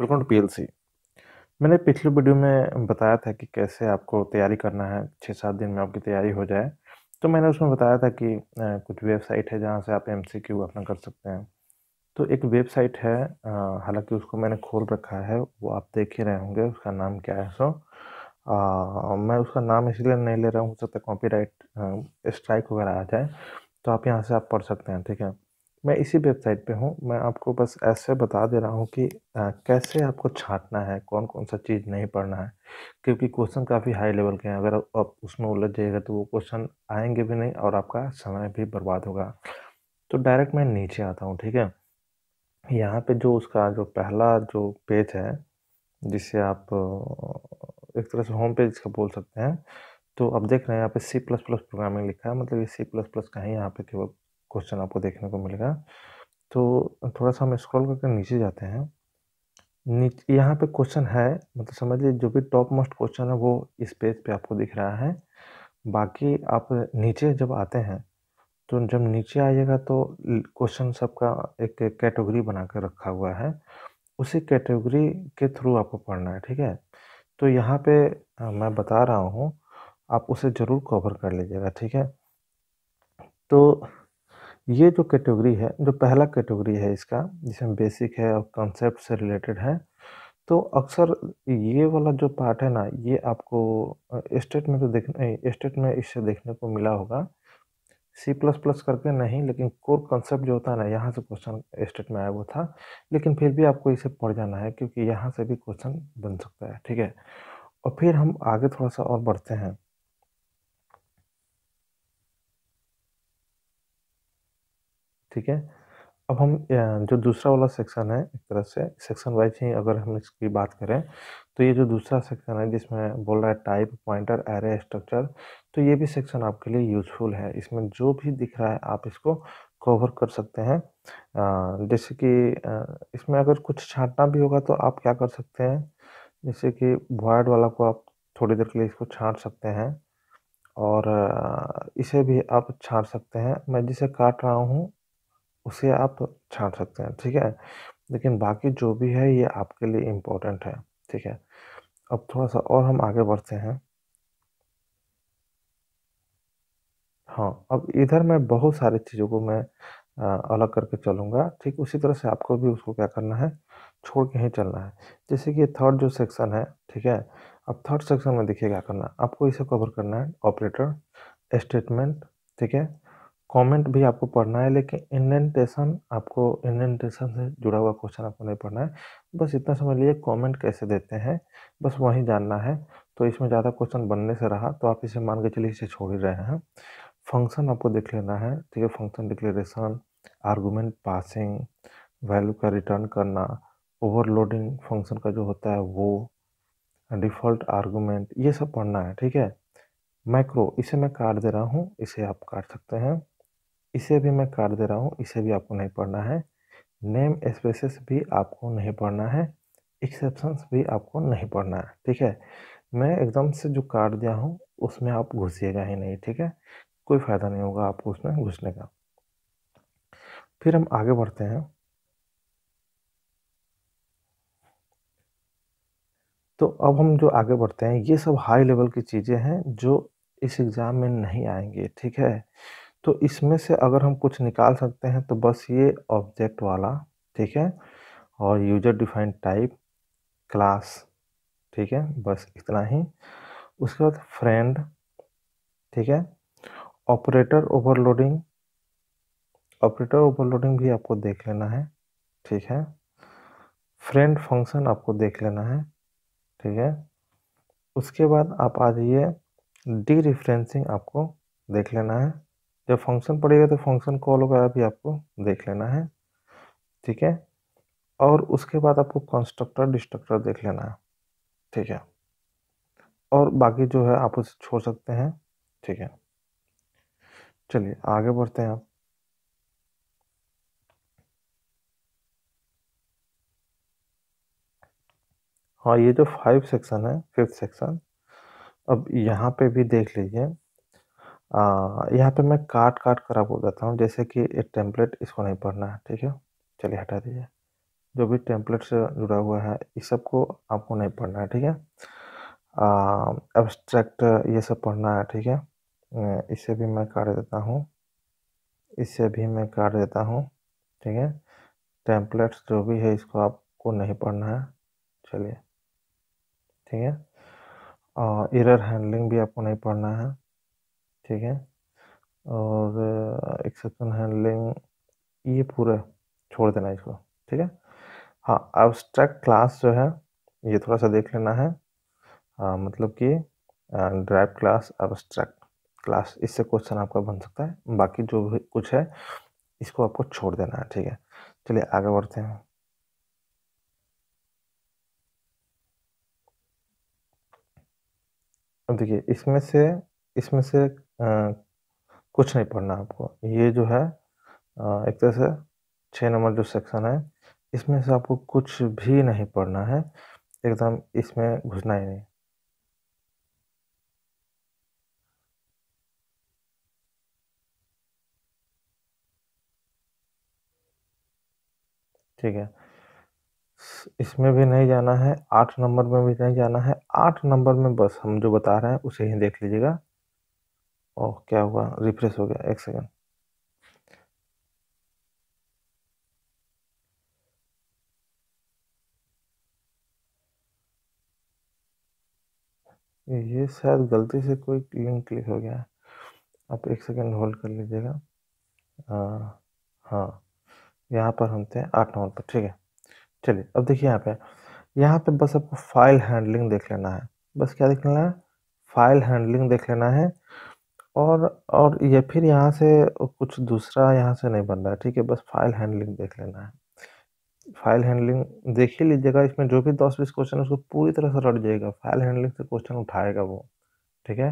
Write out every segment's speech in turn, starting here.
welcome to PLC मैंने पिछले video में बताया था कि कैसे आपको तैयारी करना है छः सात दिन में आपकी तैयारी हो जाए तो मैंने उसमें बताया था कि कुछ वेबसाइट है जहाँ से आप एम अपना कर सकते हैं तो एक वेबसाइट है हालांकि उसको मैंने खोल रखा है वो आप देख ही रहे होंगे उसका नाम क्या है सो मैं उसका नाम इसलिए नहीं ले रहा हूँ हो सकता है कॉपी स्ट्राइक वगैरह आ जाए तो आप यहाँ से आप पढ़ सकते हैं ठीक है मैं इसी वेबसाइट पे हूँ मैं आपको बस ऐसे बता दे रहा हूँ कि आ, कैसे आपको छांटना है कौन कौन सा चीज़ नहीं पढ़ना है क्योंकि क्वेश्चन काफ़ी हाई लेवल के हैं अगर आप उसमें उलझ जाइएगा तो वो क्वेश्चन आएंगे भी नहीं और आपका समय भी बर्बाद होगा तो डायरेक्ट मैं नीचे आता हूँ ठीक है यहाँ पे जो उसका जो पहला जो पेज है जिसे आप एक तरह से होम पेज का बोल सकते हैं तो आप देख रहे हैं यहाँ पे सी प्लस प्लस प्रोग्रामिंग लिखा है मतलब ये सी प्लस प्लस का ही यहाँ पे केवल क्वेश्चन आपको देखने को मिलेगा तो थोड़ा सा हम स्क्रॉल करके नीचे जाते हैं नीचे यहाँ पे क्वेश्चन है मतलब समझिए जो भी टॉप मोस्ट क्वेश्चन है वो इस पेज पे आपको दिख रहा है बाकी आप नीचे जब आते हैं तो जब नीचे आइएगा तो क्वेश्चन सबका एक कैटेगरी बना कर रखा हुआ है उसी कैटेगरी के थ्रू आपको पढ़ना है ठीक है तो यहाँ पे मैं बता रहा हूँ आप उसे ज़रूर कवर कर लीजिएगा ठीक है तो ये जो कैटेगरी है जो पहला कैटेगरी है इसका जिसमें बेसिक है और कॉन्सेप्ट से रिलेटेड है तो अक्सर ये वाला जो पार्ट है ना ये आपको स्टेट में तो देखने स्टेट में इससे देखने को मिला होगा सी प्लस प्लस करके नहीं लेकिन कोर कॉन्सेप्ट जो होता है ना यहाँ से क्वेश्चन स्टेट में आया हुआ था लेकिन फिर भी आपको इसे पढ़ जाना है क्योंकि यहाँ से भी क्वेश्चन बन सकता है ठीक है और फिर हम आगे थोड़ा सा और बढ़ते हैं ठीक है अब हम जो दूसरा वाला सेक्शन है एक तरह से सेक्शन वाइज ही अगर हम इसकी बात करें तो ये जो दूसरा सेक्शन है जिसमें बोल रहा है टाइप पॉइंटर एरे स्ट्रक्चर तो ये भी सेक्शन आपके लिए यूजफुल है इसमें जो भी दिख रहा है आप इसको कवर कर सकते हैं जैसे कि इसमें अगर कुछ छाँटना भी होगा तो आप क्या कर सकते हैं जैसे कि वॉयड वाला को आप थोड़ी देर के लिए इसको छाँट सकते हैं और इसे भी आप छाँट सकते हैं मैं जिसे काट रहा हूँ उसे आप छाट सकते हैं ठीक है लेकिन बाकी जो भी है ये आपके लिए इम्पोर्टेंट है ठीक है अब थोड़ा सा और हम आगे बढ़ते हैं हाँ अब इधर मैं बहुत सारी चीज़ों को मैं आ, अलग करके चलूँगा ठीक उसी तरह से आपको भी उसको क्या करना है छोड़ के ही चलना है जैसे कि थर्ड जो सेक्शन है ठीक है अब थर्ड सेक्शन में देखिए क्या करना है आपको इसे कवर करना है ऑपरेटर स्टेटमेंट ठीक है कमेंट भी आपको पढ़ना है लेकिन इंडेंटेशन आपको इंडेंटेशन से जुड़ा हुआ क्वेश्चन आपको नहीं पढ़ना है बस इतना समझ लीजिए कमेंट कैसे देते हैं बस वहीं जानना है तो इसमें ज़्यादा क्वेश्चन बनने से रहा तो आप इसे मान के चलिए इसे छोड़ ही रहे हैं फंक्शन आपको देख लेना है ठीक है function declaration argument passing value का रिटर्न करना ओवरलोडिंग फंक्शन का जो होता है वो डिफ़ॉल्ट आर्गूमेंट ये सब पढ़ना है ठीक है माइक्रो इसे मैं काट दे रहा हूँ इसे आप काट सकते हैं इसे भी मैं काट दे रहा हूँ इसे भी आपको नहीं पढ़ना है नेम स्पेसेस भी आपको नहीं पढ़ना है एक्सेप्शंस भी आपको नहीं पढ़ना है ठीक है मैं एकदम से जो काट दिया हूँ उसमें आप घुसिएगा ही नहीं ठीक है कोई फ़ायदा नहीं होगा आपको उसमें घुसने का फिर हम आगे बढ़ते हैं तो अब हम जो आगे बढ़ते हैं ये सब हाई लेवल की चीज़ें हैं जो इस एग्ज़ाम में नहीं आएंगे ठीक है तो इसमें से अगर हम कुछ निकाल सकते हैं तो बस ये ऑब्जेक्ट वाला ठीक है और यूजर डिफाइंड टाइप क्लास ठीक है बस इतना ही उसके बाद फ्रेंड ठीक है ऑपरेटर ओवरलोडिंग ऑपरेटर ओवरलोडिंग भी आपको देख लेना है ठीक है फ्रेंड फंक्शन आपको देख लेना है ठीक है उसके बाद आप आ जाइए डी रिफ्रेंसिंग आपको देख लेना है जब फंक्शन पड़ेगा तो फंक्शन कॉल होगा अभी आपको देख लेना है ठीक है और उसके बाद आपको कंस्ट्रक्टर डिस्ट्रक्टर देख लेना है ठीक है और बाकी जो है आप उसे छोड़ सकते हैं ठीक है चलिए आगे बढ़ते हैं आप हाँ ये जो फाइव सेक्शन है फिफ्थ सेक्शन अब यहाँ पे भी देख लीजिए यहाँ पे मैं काट काट कर आपको बताता हूँ जैसे कि एक टेम्पलेट इसको नहीं पढ़ना है ठीक है चलिए हटा दीजिए जो भी टेम्पलेट से जुड़ा हुआ है इस सब को आपको नहीं पढ़ना है ठीक है एब्स्ट्रैक्ट ये सब पढ़ना है ठीक है इसे भी मैं काट देता हूँ इसे भी मैं काट देता हूँ ठीक है टेम्पलेट्स जो भी है इसको आपको नहीं पढ़ना है चलिए ठीक है और एरर हैंडलिंग भी आपको नहीं पढ़ना है ठीक है और एक्सेप्शन हैंडलिंग ये पूरा छोड़ देना इसको ठीक है हाँ एबस्ट्रैक्ट क्लास जो है ये थोड़ा सा देख लेना है आ, मतलब कि ड्राइव क्लास एबस्ट्रैक्ट क्लास इससे क्वेश्चन आपका बन सकता है बाकी जो भी कुछ है इसको आपको छोड़ देना है ठीक है चलिए आगे बढ़ते हैं अब देखिए इसमें से इसमें से कुछ नहीं पढ़ना आपको ये जो है एक तरह से छः नंबर जो सेक्शन है इसमें से आपको कुछ भी नहीं पढ़ना है एकदम इसमें घुसना ही नहीं ठीक है इसमें भी नहीं जाना है आठ नंबर में भी नहीं जाना है आठ नंबर में बस हम जो बता रहे हैं उसे ही देख लीजिएगा ओ क्या हुआ रिफ्रेश हो गया एक सेकेंड ये शायद गलती से कोई लिंक क्लिक हो गया आप एक सेकेंड होल्ड कर लीजिएगा हाँ यहाँ पर हम थे आठ नंबर पर ठीक है चलिए अब देखिए यहाँ पे यहाँ पे बस आपको फाइल हैंडलिंग देख लेना है बस क्या देख लेना है फाइल हैंडलिंग देख लेना है और और ये फिर यहाँ से कुछ दूसरा यहाँ से नहीं बन रहा है ठीक है बस फाइल हैंडलिंग देख लेना है फाइल हैंडलिंग देख ही लीजिएगा इसमें जो भी दस बीस क्वेश्चन है उसको पूरी तरह से रट जाएगा फाइल हैंडलिंग से क्वेश्चन उठाएगा वो ठीक है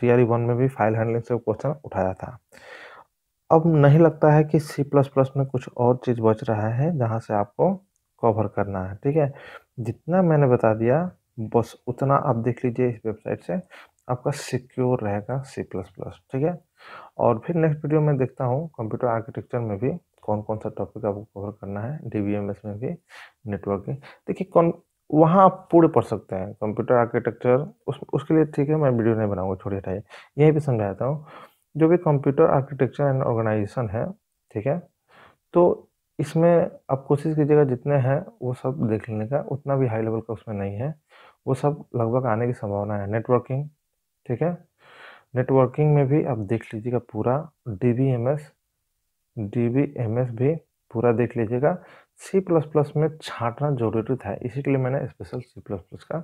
टी आर वन में भी फाइल हैंडलिंग से क्वेश्चन उठाया था अब नहीं लगता है कि सी प्लस प्लस में कुछ और चीज़ बच रहा है जहाँ से आपको कवर करना है ठीक है जितना मैंने बता दिया बस उतना आप देख लीजिए इस वेबसाइट से आपका सिक्योर रहेगा सी प्लस प्लस ठीक है और फिर नेक्स्ट वीडियो में देखता हूँ कंप्यूटर आर्किटेक्चर में भी कौन कौन सा टॉपिक आपको कवर करना है डी में भी नेटवर्किंग देखिए कौन वहाँ आप पूरे पढ़ सकते हैं कंप्यूटर आर्किटेक्चर उस उसके लिए ठीक है मैं वीडियो नहीं बनाऊंगा छोटी हटाइए यहीं भी समझाता हूँ जो कि कंप्यूटर आर्किटेक्चर एंड ऑर्गेनाइजेशन है ठीक है तो इसमें आप कोशिश कीजिएगा जितने हैं वो सब देख लेने का उतना भी हाई लेवल का उसमें नहीं है वो सब लगभग आने की संभावना है नेटवर्किंग ठीक है नेटवर्किंग में भी आप देख लीजिएगा पूरा D B M S D B M S भी पूरा देख लीजिएगा सी प्लस प्लस में छाटना जरूरी था इसी के लिए मैंने स्पेशल सी प्लस प्लस का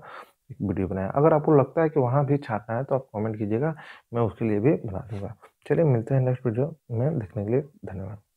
एक वीडियो बनाया अगर आपको लगता है कि वहाँ भी छाटना है तो आप कमेंट कीजिएगा मैं उसके लिए भी बना दूंगा चलिए मिलते हैं नेक्स्ट वीडियो में देखने के लिए धन्यवाद